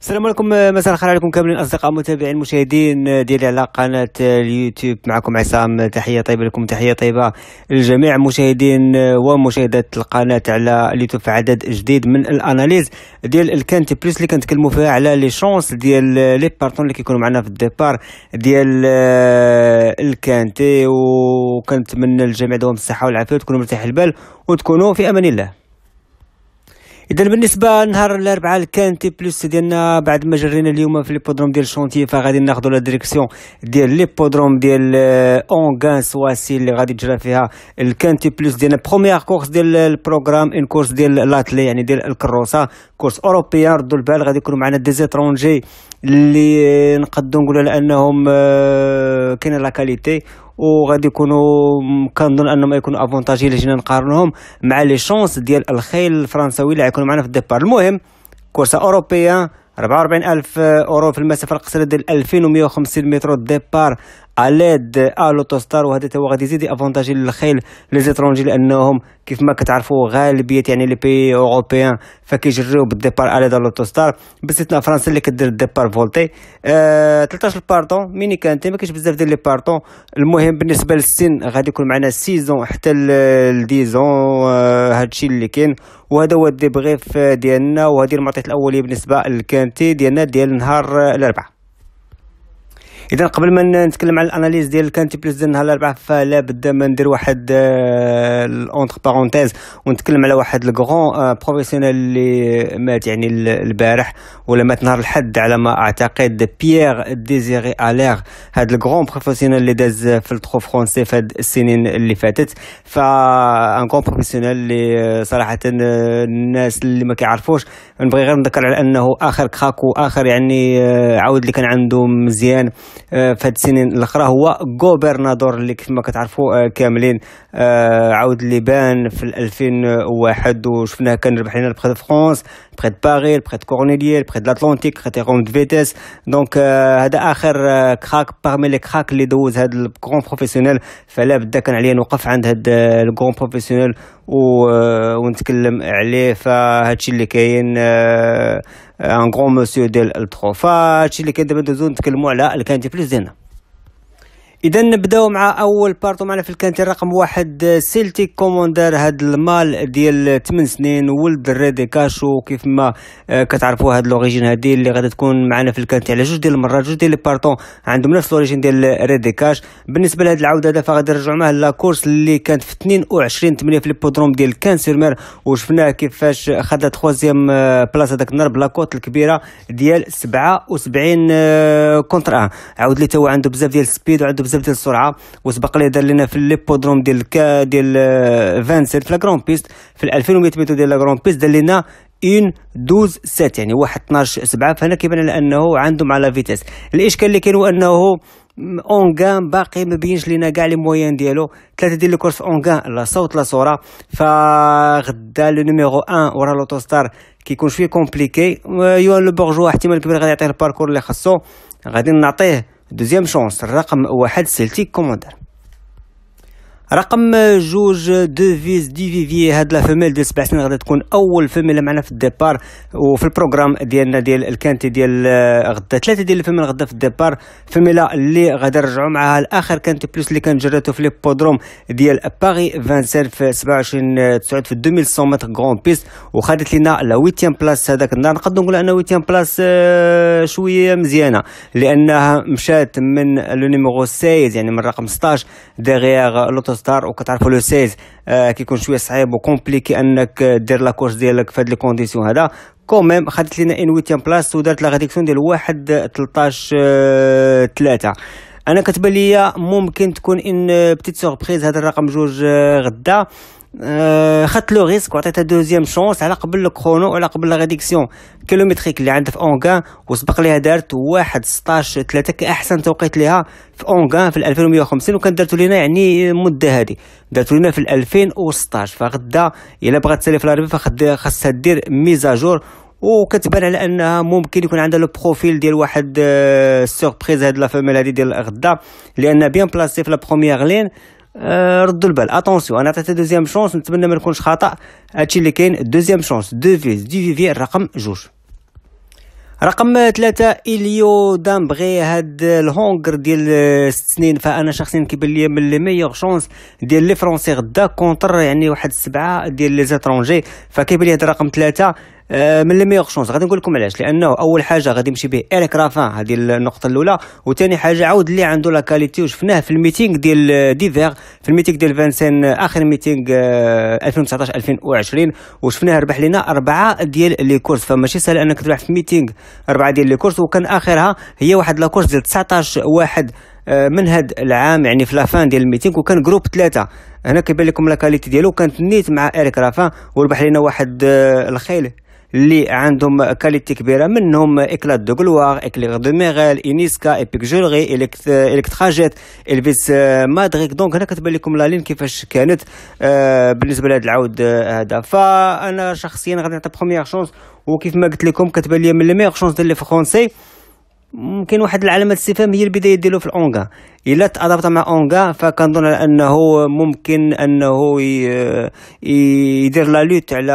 السلام عليكم آه، مساء الخير عليكم كاملين اصدقاء متابعين المشاهدين آه، ديالي على قناه آه، اليوتيوب معكم عصام تحيه طيبه لكم تحيه طيبه للجميع مشاهدين ومشاهدات القناه على اليوتيوب في عدد جديد من الاناليز ديال الكانتي بلس اللي كنتكلموا فيها على لي شونس ديال لي بارتون اللي كيكونوا معنا في الديبار ديال الكانتي وكنتمنى للجميع دوام الصحه والعافيه وتكونوا مرتاح البال وتكونوا في امان الله اذا بالنسبه لنهار الاربعاء الكانتي بلوس ديالنا بعد ما جرينا اليوم في ليبودروم ديال الشونتي فغادي ناخذوا لا ديريكسيون ديال ليبودروم ديال اونغان سواسي اللي غادي تجرى فيها الكانتي بلوس ديالنا بروميير كورس ديال البروغرام ان كورس ديال لاتلي يعني ديال الكروسه كورس اوروبيا ردوا البال غادي يكونوا معنا دي زيترونجي اللي نقدروا نقولوا على انهم آه، لا كاليتي وغادي يكونوا كنظن انهم يكونوا افونتاجي جينا نقارنهم مع لي شونس ديال الخيل الفرنساوي اللي غيكونوا معنا في الديبار المهم كورسه اوروبيه 44 ألف أورو في المسافة القصيرة ديال 2150 متر ديبار اليد الوتوستار توستار وهذا هو غادي يزيد افونتاجي للخيل لي زيترونجي لانهم كيف ما كتعرفوا غالبيه يعني لي بي اوروبيان فكيجريو بالديبار اليد الوتوستار توستار باستثناء فرنسا اللي كدير الديبار فولتي آه 13 بارطون ميني كانتي ما كاينش بزاف ديال لي بارطون المهم بالنسبه للسن غادي يكون معنا سيزون حتى ل 10 آه هادشي اللي كاين وهذا هو الديبغيف ديالنا وهذه المعطيات الاوليه بالنسبه للكانتي ديالنا ديال نهار الاربعاء اذا قبل ما نتكلم على الاناليز ديال كانتي بلس ديال نهار الاربعاء فلا بد ما ندير واحد اونتر آه، بارونتيز ونتكلم على واحد الكغون بروفيسيونيل آه، اللي مات يعني البارح ولا مات نهار الحد على ما اعتقد بيير ديزيري الير هذا الكغون بروفيسيونيل اللي داز في الترو فرونسي في هاد السنين اللي فاتت ف ان كون بروفيسيونيل اللي آه، صراحه الناس اللي ما كيعرفوش نبغي غير نذكر على انه اخر كراكو واخر يعني عاود اللي كان عنده مزيان آه، في هاد السنين الاخرى هو غوبرنادور اللي ما كتعرفوا آه، كاملين آه، عاود اللي بان في 2001 وشفناه كان لينا لنا دو فرونس البخي دو باغي كورنيليير دو لاتلانتيك البخي دو دو فيتيس دونك هذا اخر كراك باغمي لي كراك اللي دوز هاد الكرون بروفيسيونيل فلا بدا كان عليا نوقف عند هاد الكرون بروفيسيونيل و... آه، ونتكلم عليه فهادشي اللي كاين آه، آه، ان غون مسيو ديال البترول فهادشي اللي كاين دابا ندوزو نتكلمو على الكانتي بليس ديالنا اذا نبداو مع اول بارتو معنا في الكانتي رقم واحد سيلتيك كوموندار هاد المال ديال 8 سنين ولد ريدي كاشو كيف ما آه، كتعرفوا هاد لوريجين هادي اللي غادي تكون معنا في الكانتي على جوج ديال المرات جوج ديال لي بارتون عندهم نفس لوريجين ديال ريدي كاش بالنسبه لهاد العوده هذا فغادي نرجعوا معاه لاكورس اللي كانت في 22 8 في ليبودروم ديال كان سيرمير وشفناه كيفاش خد تخوازيام بلاصه داك النهار بلاكوت الكبيره ديال 77 كونتر 1 عاود لي تا هو عنده بزاف ديال السبيد وعنده بزاف ديال السرعه وسبق لي دار لنا في ليبودروم ديال كا ديال آه، فانسيل في لا كرون بيست في 2100 متر ديال لا كرون بيست دار لنا اون دوز سات يعني واحد 12 7 فهنا كيبان على انه عندهم على فيتيس الاشكال اللي كاين هو انه اونغان باقي ما بينش لينا كاع لي مويان ديالو ثلاثه ديال الكورس اونغان لا صوت لا صوره فغدا لو نيميرو 1 ورا ستار كيكون شويه كومبليكي يوان لو بورجوا احتمال كبير غادي يعطيه الباركور اللي خاصو غادي نعطيه دوزيام شونس الرقم واحد سلتيك كوموندر رقم جوج دوفيز ديفيفي هاد لا فوميل ديال سبع سنين غادي تكون اول فيميل معنا في الديبار وفي البروغرام ديالنا ديال الكانتي ديال آه، غدا ثلاثه ديال الفيميل غدا في الديبار فيميلا اللي غادي نرجعوا معها لاخر كانتي بلوس اللي كانت جراتو في لي بودروم ديال باغي 27 في 27 9 في 2100 متر غون بيست وخدت لينا لا 8 بلاس هذاك النهار نقدر نقول ان 8 بلاس آه، شويه مزيانه لانها مشات من لو نيميرو 16 يعني من رقم 16 ديغيغ لوتو ستار وكتعرف لو 16 آه كيكون شويه صعيب وكومبليكي انك دير لاكورس ديالك في هاد لي كونديسيون هذا كوميم خدت لينا ان ويتيام بلاص ودارت لا غاديكسيون ديال واحد 13 آه 3 انا كتبان ليا ممكن تكون ان بتيت سوربريز هذا الرقم جوج غدا خدت لو ريسك وعطيتها دوزيام شونس على قبل الكرونو وعلى قبل لا ريديكسيون كيلومتريك اللي عندها في اونغان وسبق ليها دارت واحد 16 3 كاحسن توقيت ليها في اونغان في 2150 وكان دارتو لينا يعني المده هذه دارتو لينا في 2016 فغدا الا بغات تسالي في لاربي خاصها دير ميزاجور وكتبان على انها ممكن يكون عندها لو بروفيل ديال واحد سوربريز هاد لا فيميل هادي ديال غدا لان بيان بلاسي في لا بروميير لين Euh, ردوا البال اتونسيون انا عطيتها دوزيام شونس نتمنى ما نكونش خطا هادشي اللي كاين دوزيام شونس دو فيز دي فيفي رقم جوج رقم ثلاثة إليو دامبغي هاد الهونغر ديال ست سنين فأنا شخصيا كيبان لي من لي ميور شونس ديال لي فرونسي غدا كونتر يعني واحد سبعة ديال لي زاترونجي فكيبان لي هاد رقم ثلاثة آه، من لي ميور شونس غادي نقول لكم علاش لانه اول حاجه غادي يمشي به ايريك رافان هذه النقطه الاولى وثاني حاجه عاود اللي عنده لا كاليتي وشفناه في الميتينغ ديال ديفير في الميتينغ ديال فانسين اخر ميتينغ 2019 آه، 2020 وشفناه ربح لنا اربعه ديال لي كورس فماشي سهل انك تربح في ميتينغ اربعه ديال لي كورس وكان اخرها هي واحد لا كورس ديال 19 واحد آه، من هاد العام يعني في لافان ديال الميتينغ وكان جروب ثلاثه هنا كيبان لكم لا كاليتي ديالو كانت نيت مع اريك رافان وربح لنا واحد الخيل اللي عندهم كاليتي كبيره منهم اكلات دو غلوار اكليغ دو ميغال انيسكا ايبيك جولري إلكت... الكتراجيت الفيس آه، مادريك دونك هنا كتبان لكم لا لين كيفاش كانت آه بالنسبه لهذا العود هذا فانا شخصيا غادي نعطي بروميير شونس وكيف ما قلت لكم كتبان لي من لي ميغ شونس ديال لي فرونسي ممكن واحد العلامه الاستفهام هي البدايه ديالو في الاونغا الا تادبت مع اونغا فكنظن على انه ممكن انه يدير لا لوت على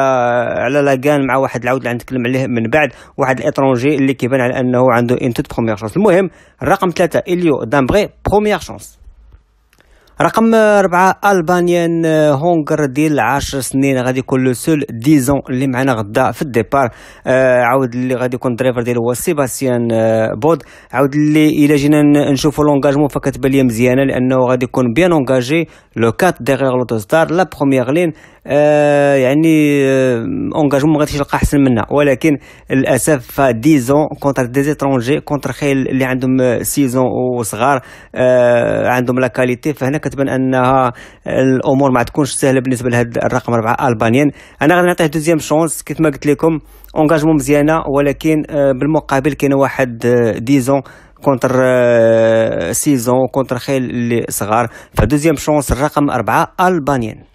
على لاكان مع واحد العود اللي غنتكلم عليه من بعد واحد الاترونجي اللي كيبان على انه عنده ان توت بخوميييغ شونس المهم رقم ثلاثة اليو دامبغي بخوميييغ شونس رقم ربعة البانيان آه، هونغر ديال عشر سنين غادي يكون لو سول ديزون اللي معنا غدا في الديبار آه عاود اللي غادي يكون دريفر ديالو هو سيباستيان آه بود عاود اللي الا جينا نشوفوا لونجاجمون فكتبان لي مزيانه لانه غادي يكون بيان اونجاجي لو كات ديغيغ لوتو ستار لا بروميير لين آه يعني اونجاجمون آه، ما غاديش يلقى احسن منها ولكن للاسف فديزون كونتر دي زيترونجي كونتر خيل اللي عندهم سيزون آه، وصغار آه عندهم لا كاليتي فهنا كتبان انها الامور ما تكونش سهله بالنسبه لهذا الرقم اربعه البانيين انا غادي نعطيه دوزيام شونس كيف ما قلت لكم اونجاجمون مزيانه ولكن آه، بالمقابل كاين واحد آه، ديزون كونتر آه، سيزون كونتر خيل اللي صغار فدوزيام شونس الرقم اربعه البانيين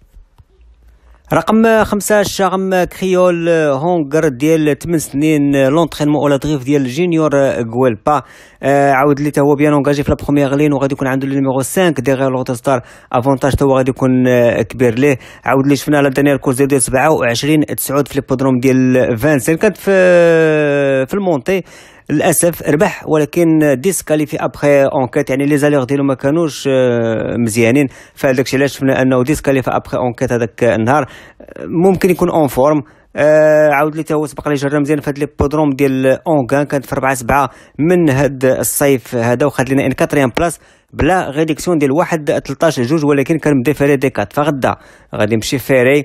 رقم خمسة الشاغم كريول هونغر ديال 8 سنين لونترينمون ولا دغيف ديال جينيور كويلبا آه عاود لي هو بيان اونكاجي في لا بخوميييغ لين وغادي يكون عنده نيميرو 5 ديغير لوتو ستار افونتاج تا هو غادي يكون آه كبير ليه عاود لي شفنا لا دانيير كورس ديال 27 تسعود في لي بودروم ديال فانسين كانت في آه، في المونتي للاسف ربح ولكن ديسكاليفي ابخي اونكيت يعني لي زالور ديالو ما كانوش آه، مزيانين فهذاك الشيء علاش شفنا انه ديسكاليفي ابخي اونكيت هذاك النهار آه، ممكن يكون اون فورم آه عاود لي هو سبق لي جرى مزيان في لي ليبودروم ديال اونكان كانت في 4 7 من هاد الصيف هذا وخد لنا ان كاتريام بلاس بلا ريديكسيون ديال واحد 13 جوج ولكن كان مدافع فيري دي كات فغدا غادي يمشي فيري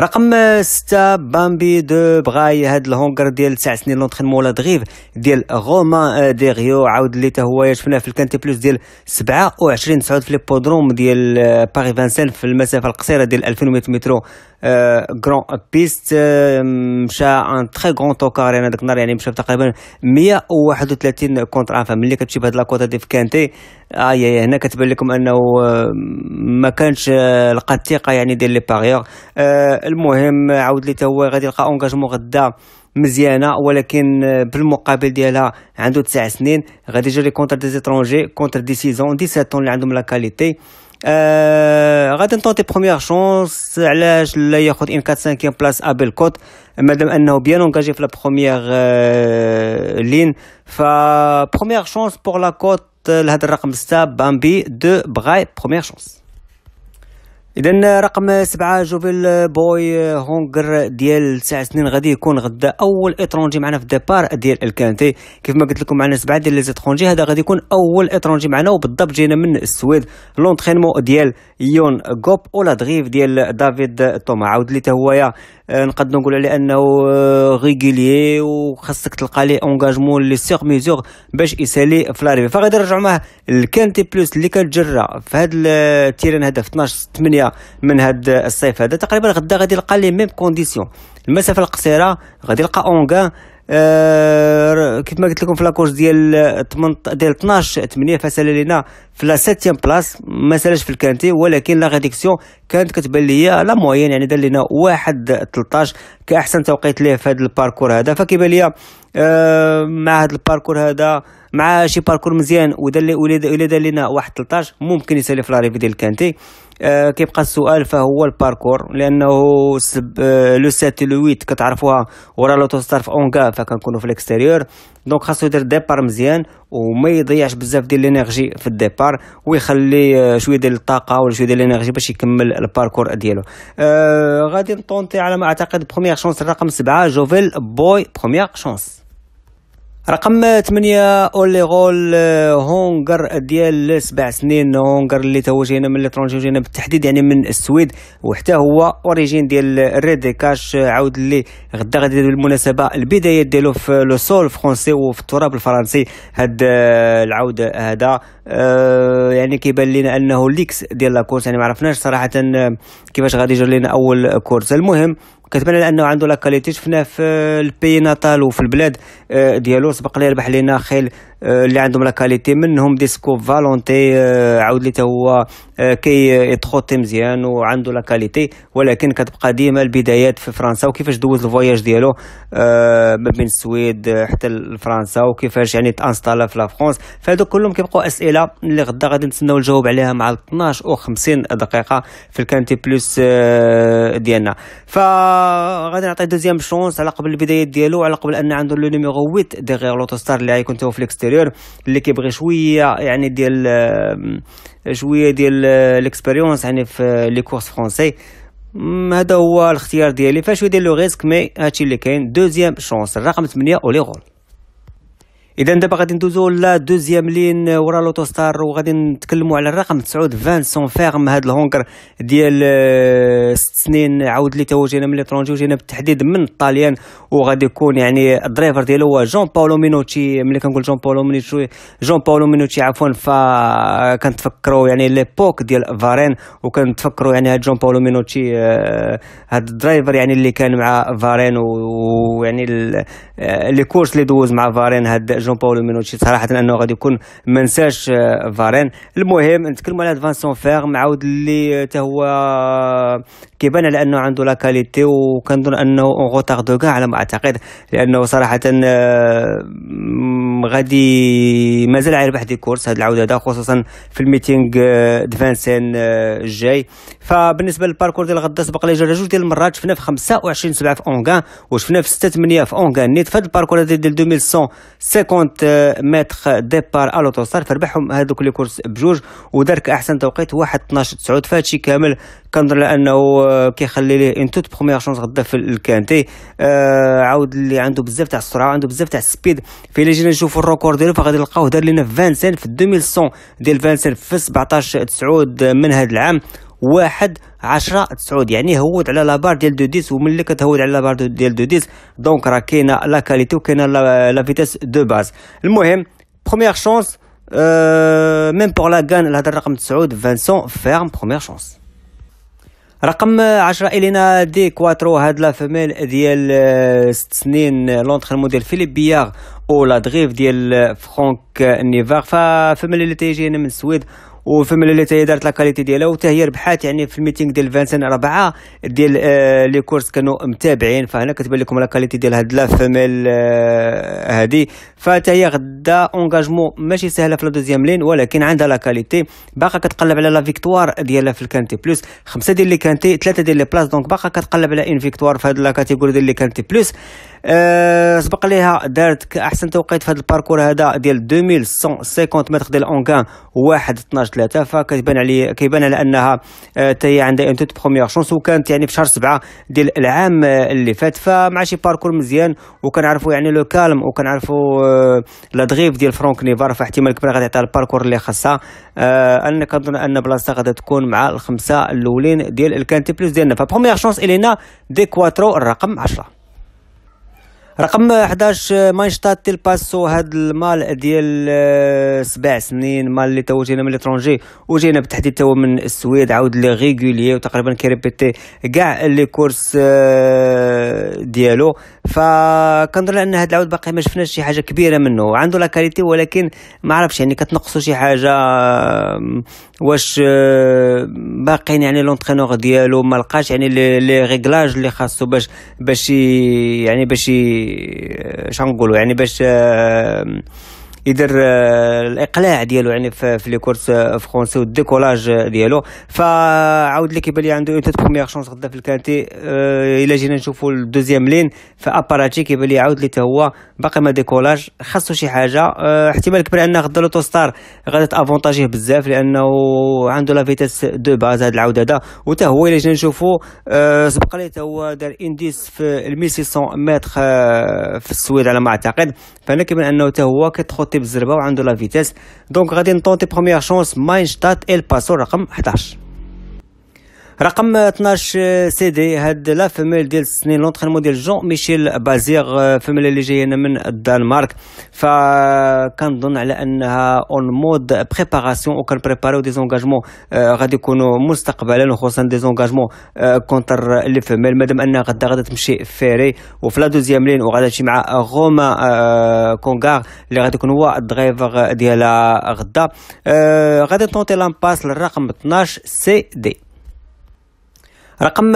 رقم ستة بامبي دو بغاي هاد الهونغر ديال تسع سنين لونترينمون ولا دغيف ديال غومان آه، ديغيو عاود اللي تا هو شفناه في الكانتي بلوس ديال 27 سعود في ليبودروم ديال باري آه، فانسان في المسافه القصيره ديال 2100 متر جرون بيست مشى ان تري كون توكار يعني هذاك النهار يعني مشى تقريبا 131 كونتر عفا ملي كتمشي بهاد لاكوتا في كانتي اي هنا كتبان لكم انه ما كانش لقى الثقه يعني ديال لي باغيور المهم عاود لي هو غادي يلقى اونكاجمون غدا مزيانه ولكن بالمقابل ديالها عنده 9 سنين غادي يجري كونتر دي زيترونجي كونتر دي سيزون 17 اللي عندهم لا كاليتي euh on tente première chance, là je place à Madame la première euh, ligne. Première chance pour la côte euh, Bambi de Braille. Première chance. اذا رقم سبعة جوفيل بوي هونغر ديال تسع سنين غادي يكون غدا اول اترونجي معنا في ديبار ديال الكانتي كيف ما قلت لكم معنا سبعة ديال لي هذا غادي يكون اول اترونجي معنا وبالضبط جينا من السويد لونترينمون ديال يون غوب ولا دغيف ديال دافيد توما عاود لي تاهويا هويا آه، نقد نقول عليه انه ريغيلي آه، وخاصك تلقى ليه اونجاجمون لي سيغ ميزور باش يسالي في فغادي نرجعوا معاه الكانتي بلوس اللي كتجرى في هذا التيران هذا في 12 8 من هذا الصيف هذا تقريبا غدا غادي يلقى لي ميم كونديسيون المسافه القصيره غادي يلقى اونغا آه، كيف ما قلت لكم في لاكورس ديال 18 ديال 12 8 فسال لينا في لا 7 بلاص ما سالاش في الكانتي ولكن لا ريديكسيون كانت كتبان ليا لا موين يعني دار لينا 1 13 كاحسن توقيت ليه في هذا الباركور هذا فكيبان ليا آه، مع هذا الباركور هذا مع شي باركور مزيان ودار لي ولاد لينا واحد 13 ممكن يسالي في لا ريفي ديال الكانتي آه، كيبقى السؤال فهو الباركور لانه آه، لو 7 لو كتعرفوها ورا لوتوستار في اونكا فكنكونوا في الاكستيريور دونك خاصو يدير ديبار مزيان وما يضيعش بزاف ديال الانرجي في الديبار ويخلي آه، شويه ديال الطاقه ولا شويه ديال الانرجي باش يكمل الباركور ديالو آه غادي نطونتي على ما اعتقد بروميير شونس الرقم سبعة جوفيل بوي بروميير شونس رقم 8 اولي غول هونغر ديال سبع سنين هونغر اللي تا هو جينا من ليترونجي جينا بالتحديد يعني من السويد وحتى هو اوريجين ديال ريدي كاش عاود اللي غدا غادي بالمناسبه البدايه ديالو في لو سول فرونسي وفي التراب الفرنسي هاد آه، العود هذا أه يعني كيبان لنا انه ليكس ديال لاكورس يعني ما عرفناش صراحه آه، كيفاش غادي يجر لنا اول كورس المهم كنتمنى لانه عنده لاكاليتي شفناه في البي ناتال وفي البلاد آه، ديالو سبق لي ربح لينا خيل اللي عندهم لا كاليتي منهم ديسكو فالونتي آه، عاود لي هو آه، كي يتخوطي مزيان وعنده لا كاليتي ولكن كتبقى ديما البدايات في فرنسا وكيفاش دوز الفواياج ديالو آه، ما بين السويد حتى لفرنسا وكيفاش يعني تانستالا في لا فرونس فهذوك كلهم كيبقوا اسئله اللي غدا غادي نتسناو الجواب عليها مع 12 و 50 دقيقه في الكانتي بلوس ديالنا فغادي نعطي دوزيام شونس على قبل البدايات ديالو على قبل ان عنده لو نيميرو 8 ديغيغ ستار اللي غيكون في الاكستيريو دايور اللي كيبغي شويه يعني ديال شويه ديال ليكسبيريونس آه، يعني في لي كورس فرونسي هذا هو الاختيار ديالي فشويه ديال لو ريسك مي هادشي اللي كاين دوزيام شونس الرقم 8 اولي غول اذا دابا غادي ندوزو لا دوزيام لين ورا لوتوستار وغادي نتكلموا على الرقم 9 فانسون فيرم هاد الهونكر ديال آه، ست سنين عاود لي توجينا جينا من ليترونجي وجينا بالتحديد من الطاليان وغادي يكون يعني الدرايفر ديالو هو جون باولو مينوتشي ملي كنقول جون باولو مينوتشي جون باولو مينوتشي عفوا ف كنتفكروا يعني ليبوك ديال فارين وكنتفكروا يعني هاد جون باولو مينوتشي آه، هاد الدرايفر يعني اللي كان مع فارين ويعني آه، لي كورس اللي دوز مع فارين هاد جون باولو مينوتشي صراحه انه غادي يكون ما نساش آه، فارين المهم نتكلموا على فانسون فيغ معاود اللي حتى هو كيبان على انه عنده لاكاليتي وكنظن انه غوتار دوكا على ما اعتقد لانه صراحه آه، غادي مازال غيربح دي كورس هاد العوده هذا خصوصا في الميتينغ آه، ديفانسين آه، الجاي فبالنسبه للباركور ديال غدا سبق لي جرى جوج ديال المرات شفنا في 25 7 في اونغان وشفنا في 6 8 في اونغان نيت في هاد الباركور ديال 2150 متر ديبار الوتوستار فربحهم هادوك لي كورس بجوج ودارك احسن توقيت 1 12 9 فهادشي كامل كنظن لانه آه، كيخلي ليه اون توت بروميير شونس غدا في الكانتي آه عاود اللي عنده بزاف تاع السرعه عنده بزاف تاع السبيد فإلا جينا نشوفوا الروكور ديالو فغادي نلقاوه دار لنا 20 سنت في 2100 ديال 20 في 17 9 من هذا العام واحد عشرة تسعود يعني هود على لابار ديال دو ديس وملي كتهود على لابار ديال دو ديس دونك راه كاينه لا كاليتي وكاينه لا فيتيس دو باز المهم بروميير شونس أه ميم بور لا غان الهضره رقم 9 فانسون فيرم بروميير شونس رقم 10 الينا دي كواترو هاد لا فيميل ديال 6 آه، سنين آه، لونتخ الموديل فيليب بياغ لا دريف ديال فرانك نيفار ففما اللي تيجي هنا من السويد وفما اللي تاهي دارت لا كاليتي ديالها وتا هي ربحات يعني في الميتينغ ديال فانسن ربعه ديال آه لي كورس كانوا متابعين فهنا كتبان لكم لا كاليتي ديال هاد لا فيميل آه هادي فتا هي غدا اونكاجمون ماشي سهله في لا دوزيام لين ولكن عندها لا كاليتي باقا كتقلب على لا فيكتوار ديالها في الكانتي بلوس خمسه ديال لي كانتي ثلاثه ديال لي بلاص دونك باقا كتقلب على ان فيكتوار في هاد لا كاتيجوري ديال لي كانتي بلوس آه، سبق ليها دارت كاحسن توقيت في هذا الباركور هذا ديال 2150 متر ديال اونكان 1 12 3 فكتبان علي كيبان على انها حتى آه، هي عندها اون توت بروميير شونس وكانت يعني في شهر 7 ديال العام آه، اللي فات فمع شي باركور مزيان وكنعرفوا يعني لو كالم وكنعرفوا لا دغيف ديال فرونك نيفار فاحتمال كبير غادي يعطيها الباركور اللي خاصها انا كنظن ان بلاصتها غادي تكون مع الخمسه الاولين ديال الكانتي بلوس ديالنا فبروميير شونس الينا دي كواترو الرقم 10 رقم 11 آه، تيل تيلباسو هاد المال ديال آه، سبع سنين مال اللي تو جينا من ليترونجي وجينا بالتحديد تو من السويد عاود لي ريغولي وتقريبا كيريبيتي كاع لي كورس آه، ديالو فكنظن ان هاد العود باقي ما شفناش شي حاجه كبيره منه عنده لا كاليتي ولكن ما عرفش يعني كتنقصو شي حاجه واش باقيين يعني لونترينور ديالو ما لقاش يعني لي ريغلاج اللي خاصو باش باش يعني باش شنقولوا يعني باش آه يدير آه، الاقلاع ديالو يعني في لي كورس آه، فرونسي والديكولاج ديالو فعاود لي كيبان لي عنده اون تيت بروميير شونس غدا في الكانتي آه، الا جينا نشوفوا الدوزيام لين فاباراتشي كيبان لي عاود لي حتى هو باقي ما ديكولاج خاصو شي حاجه احتمال كبير ان غدا ستار غادي تافونتاجيه بزاف لانه عنده لا فيتاس دو باز هاد العود هذا وتا هو الا جينا نشوفوا سبق لي تا هو دار انديس في 1600 متر في السويد على ما اعتقد فانا كيبان انه تا هو كتخوت de la vitesse donc à Chance, premières chances mainstadt elle passe au رقم 12 دي هاد لا فيميل ديال السنين لونترينمون ديال جون ميشيل بازيغ آه، فيميل اللي جايين من الدنمارك فكنظن على انها اون مود بريباراسيون بريباريو دي زونغاجمون غادي يكونوا مستقبلا خصوصا دي زونغاجمون كونتر لي فيميل مادام انها غدا غادي تمشي فيري وفي لا دوزيام لين وغادي تمشي مع غوما آه، كونغار اللي غادي يكون هو الدرايفر ديالها غدا آه، غادي تونتي لامباس للرقم 12 سي دي رقم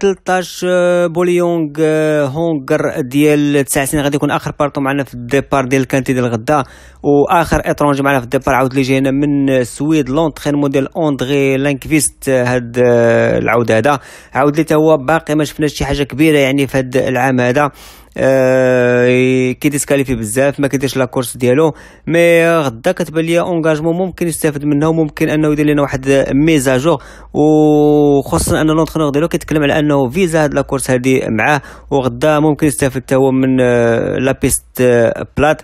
13 آه، آه، بوليونغ آه، هونغر ديال 9 سنين غادي يكون اخر بارتو معنا في الديبار ديال كانتي ديال غدا واخر اترونجي معنا في الديبار عاود لي جينا من السويد لونترينمون ديال اوندري لانكفيست هاد العود هذا عاود لي تا هو باقي ما شفناش شي حاجه كبيره يعني في هاد العام هذا آه، كي ديسكاليفي بزاف ما كيديرش لاكورس ديالو مي غدا كتبان ليا اونغاجمون ممكن يستافد منها وممكن انه يدير لنا واحد ميزاجور وخصوصا ان لونترينور ديالو كيتكلم على انه فيزا هاد لاكورس هادي معاه وغدا ممكن يستافد حتى هو من لا لابيست بلات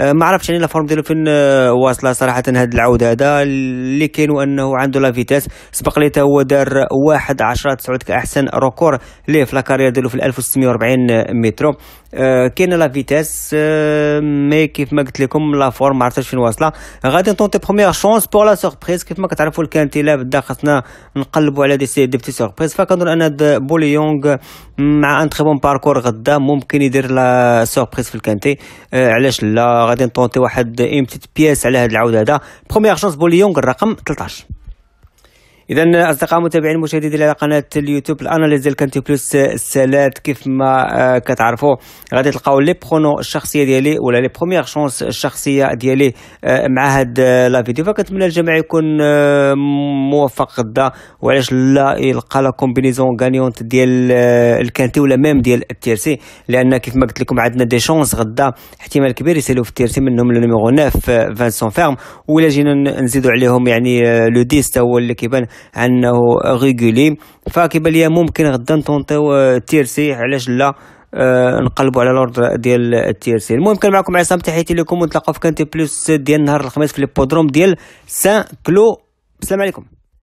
ما عرفتش يعني لا فورم ديالو فين آه، واصله صراحه هاد العود هذا اللي كاين انه عنده لا فيتاس سبق ليه هو دار 1 10 9 كاحسن روكور ليه في لاكارير ديالو في 1640 مترو كاينه لا فيتيس مي كيف ما قلت لكم لا فورم ما عرفتش فين واصله غادي نطونتي بروميير شونس بور لا سوربريز كيف ما كتعرفوا لا بدا خاصنا نقلبوا على دي سي دي بتي سوربريز فكنظن ان بولي يونغ مع ان تري بون باركور غدا ممكن يدير لا سوربريز في الكانتي euh, علاش لا غادي نطونتي واحد اون بتيت بياس على هاد العود هذا بروميير شونس بولي يونغ الرقم 13 اذا اصدقاء متابعين مشاهدين على قناه اليوتيوب الاناليز ديال كانتي بلس السالات كيف ما آه، كتعرفوا غادي تلقاو لي برونو الشخصيه ديالي ولا لي بروميير شونس الشخصيه ديالي آه، مع هاد آه، لا فيديو فكنتمنى الجميع يكون موفق غدا وعلاش لا يلقى لا كومبينيزون غانيونت ديال الكانتي ولا ميم ديال التيرسي لان كيف ما قلت لكم عندنا دي شونس غدا احتمال كبير يسالوا في التيرسي منهم لو نيميرو 9 فانسون فيرم ولا جينا نزيدوا عليهم يعني لو 10 هو اللي كيبان انه ريغولي فكيبان ليا ممكن غدا نطونطيو آه، تيرسي علاش لا أه نقلبوا على الارض ديال التيرسي المهم كان معكم عصام تحياتي لكم ونتلاقاو في كانتي بلوس ديال نهار الخميس في ليبودروم ديال سان كلو السلام عليكم